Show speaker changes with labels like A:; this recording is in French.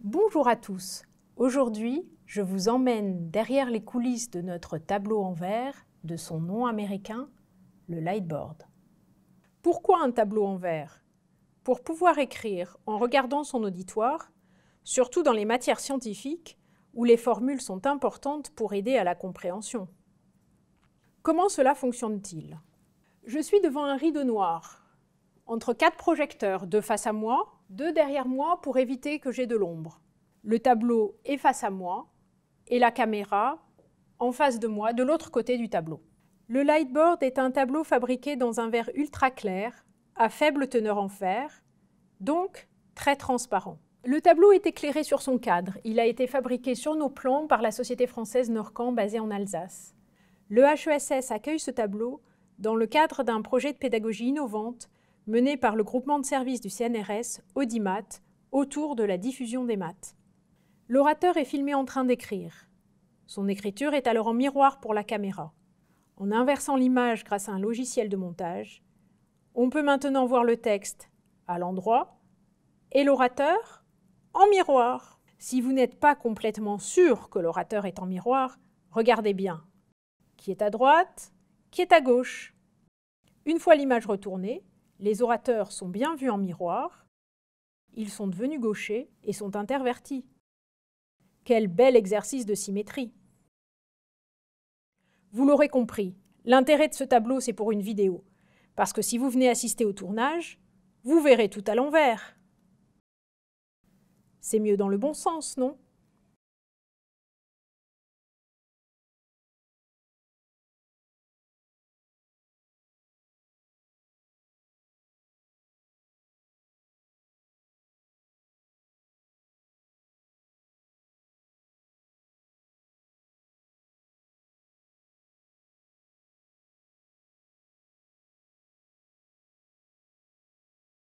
A: Bonjour à tous. Aujourd'hui, je vous emmène derrière les coulisses de notre tableau en verre, de son nom américain, le lightboard. Pourquoi un tableau en verre Pour pouvoir écrire en regardant son auditoire, surtout dans les matières scientifiques où les formules sont importantes pour aider à la compréhension. Comment cela fonctionne-t-il Je suis devant un rideau noir, entre quatre projecteurs, deux face à moi, deux derrière moi pour éviter que j'ai de l'ombre. Le tableau est face à moi et la caméra en face de moi, de l'autre côté du tableau. Le lightboard est un tableau fabriqué dans un verre ultra clair, à faible teneur en fer, donc très transparent. Le tableau est éclairé sur son cadre. Il a été fabriqué sur nos plans par la société française Norcan basée en Alsace. Le HESS accueille ce tableau dans le cadre d'un projet de pédagogie innovante mené par le groupement de services du CNRS, Audimat, autour de la diffusion des maths. L'orateur est filmé en train d'écrire. Son écriture est alors en miroir pour la caméra. En inversant l'image grâce à un logiciel de montage, on peut maintenant voir le texte à l'endroit et l'orateur en miroir. Si vous n'êtes pas complètement sûr que l'orateur est en miroir, regardez bien. Qui est à droite Qui est à gauche Une fois l'image retournée, les orateurs sont bien vus en miroir, ils sont devenus gauchers et sont intervertis. Quel bel exercice de symétrie Vous l'aurez compris, l'intérêt de ce tableau c'est pour une vidéo, parce que si vous venez assister au tournage, vous verrez tout à l'envers c'est mieux dans le bon sens, non